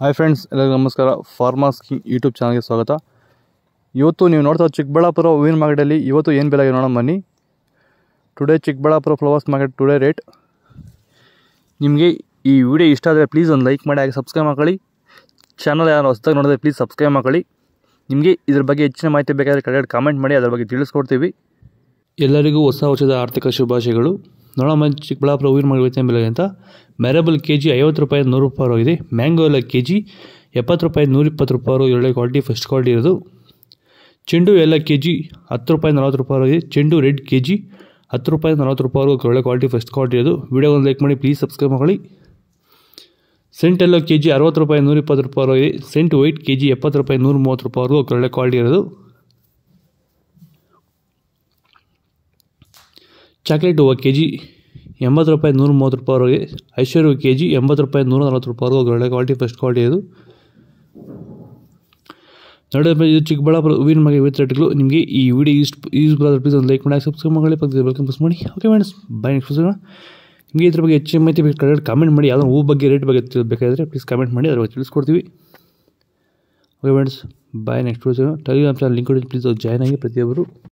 hi friends ಎಲ್ಲರಿಗೂ ನಮಸ್ಕಾರ ಫಾರ್ಮಾಸ್ king YouTube ಚಾನಲ್ಗೆ ಸ್ವಾಗತ ಇವತ್ತು ನೀವು ನೋಡ್ತಾ ಚಿಕ್ಕಬಳ್ಳಾಪುರ ಹೂವಿನ ಮಾರ್ಕೆಟಲ್ಲಿ ಇವತ್ತು ಏನು ಬೆಲೆ ನೋಡೋಣ ಬನ್ನಿ today Chikkaballapur flowers market today rate ನಿಮಗೆ ಈ ವಿಡಿಯೋ ಇಷ್ಟ ಆದರೆ ಪ್ಲೀಸ್ ಒಂದು ಲೈಕ್ ಮಾಡಿ ಹಾಗೆ ಸಬ್ಸ್ಕ್ರೈಬ್ ಮಾಡ್ಕೊಳ್ಳಿ ಚಾನಲ್ ಯಾರು ಹೊಸದಾಗಿ ನೋಡಿದ್ರೆ ಪ್ಲೀಸ್ ಸಬ್ಸ್ಕ್ರೈಬ್ ಮಾಡ್ಕೊಳ್ಳಿ ನಿಮಗೆ ಇದ್ರ ಬಗ್ಗೆ ಹೆಚ್ಚಿನ ಮಾಹಿತಿ ಬೇಕಾದರೆ ಕಡೆಗೆ ಕಾಮೆಂಟ್ ಮಾಡಿ ಅದ್ರ ಬಗ್ಗೆ ತಿಳಿಸ್ಕೊಡ್ತೀವಿ ಎಲ್ಲರಿಗೂ ಹೊಸ ವರ್ಷದ ಆರ್ಥಿಕ ಶುಭಾಶಯಗಳು ನೋಡಮ್ಮ ಚಿಕ್ಕಬಳ್ಳಾಪುರ ಹೂವಿನ ಮಾಡಬೇಕು ಇವತ್ತಿನ ಬೆಲೆ ಅಂತ ಮೆರೇಬಲ್ ಕೆ ಜಿ ಐವತ್ತು ರೂಪಾಯಿ ನೂರು ರೂಪಾಯಿ ಹೋಗಿದೆ ಮ್ಯಾಂಗೋ ಎಲ್ಲ ಕೆ ಜಿ ಎಪ್ಪತ್ತು ರೂಪಾಯಿ ನೂರಿಪ್ಪತ್ತು ರೂಪಾಯಿ ಒಳ್ಳೆ ಕ್ವಾಲಿಟಿ ಫಸ್ಟ್ ಕ್ವಾಲಿಟಿ ಇರೋದು ಚೆಂಡು ಎಲ್ಲ ಕೆ ಜಿ ಹತ್ತು ರೂಪಾಯಿ ನಲ್ವತ್ತು ರೂಪಾಯಿ ಹೋಗಿದೆ ಚೆಂಡು ರೆಡ್ ಕೆ ಜಿ ಹತ್ತು ರೂಪಾಯಿ ನಲ್ವತ್ತು ರೂಪಾಯಿವರೆಗೂ ಒಳ್ಳೆ ಕ್ವಾಲಿಟಿ ಫಸ್ಟ್ ಕ್ವಾಲಿಟಿ ಇರೋದು ವೀಡಿಯೋ ಒಂದು ಲೈಕ್ ಮಾಡಿ ಪ್ಲೀಸ್ ಸಬ್ಸ್ಕ್ರೈಬ್ ಮಾಡಿ ಸೆಂಟ್ ಎಲ್ಲ ಕೆ ಜಿ ಅರವತ್ತು ರೂಪಾಯಿ ನೂರಿಪ್ಪತ್ತು ರೂಪಾಯಿ ಹೋಗಿದೆ ಸೆಂಟ್ ವೈಟ್ ಕೆ ಜಿ ಎಪ್ಪತ್ತು ರೂಪಾಯಿ ನೂರು ಮೂವತ್ತು ರೂಪಾಯಿವರೆಗೂ ಒಳ್ಳೆ ಕ್ವಾಲಿಟಿ ಇರೋದು ಚಾಕ್ಲೇಟು ಕೆ ಜಿ ಎಂಬತ್ತು ರೂಪಾಯಿ ನೂರ ಮೂವತ್ತು ರೂಪಾಯಿವರೆಗೆ ಐಶ್ವರ್ಯ ಕೆ ಜಿ ಎಂಬತ್ತು ರೂಪಾಯಿ ನೂರ ನಲ್ವತ್ತು ರೂಪಾಯಿವರೆಗೂ ಒಳ್ಳೆ ಕ್ವಾಲಿಟಿ ಫಸ್ಟ್ ಕ್ವಾಲಿಟಿ ಇದು ನಡೆದ ಇದು ಚಿಕ್ಕಬಳ್ಳಾಪುರ ಹೂವಿನ ಮಗ ಇವತ್ತು ರೇಟ್ಗಳು ನಿಮಗೆ ಈ ವಿಡಿಯೋ ಇಷ್ಟು ಯೂಸ್ ಬರೋದ್ರ ಪ್ಲೀಸ್ ಒಂದು ಲೈಕ್ ಮಾಡಿ ಸಬ್ಸ್ಕ್ರೈಬ್ ಮಾಡಿ ಪಕ್ಕದಲ್ಲಿ ವೆಲ್ಕಮ್ ಬಸ್ ಮಾಡಿ ಓಕೆ ಫ್ರೆಂಡ್ಸ್ ಬೈ ನೆಕ್ಸ್ಟ್ ನಿಮಗೆ ಇದ್ರ ಬಗ್ಗೆ ಹೆಚ್ಚಿನ ಮಾಹಿತಿ ಬೇಕು ಕಡೆ ಕಾಮೆಂಟ್ ಮಾಡಿ ಯಾವುದೋ ಹೂ ಬಗ್ಗೆ ರೇಟ್ ಬಗ್ಗೆ ತಿಳ್ಬೇಕಾದ್ರೆ ಪ್ಲೀಸ್ ಕಾಮೆಂಟ್ ಮಾಡಿ ಅದ್ರ ಬಗ್ಗೆ ತಿಳಿಸ್ಕೊಡ್ತೀವಿ okay friends bye next telegram channel link ಕೊಡಿ ಪ್ಲೀಸ್ ಜಾಯ್ನ್ ಆಗಿ ಪ್ರತಿಯೊಬ್ಬರು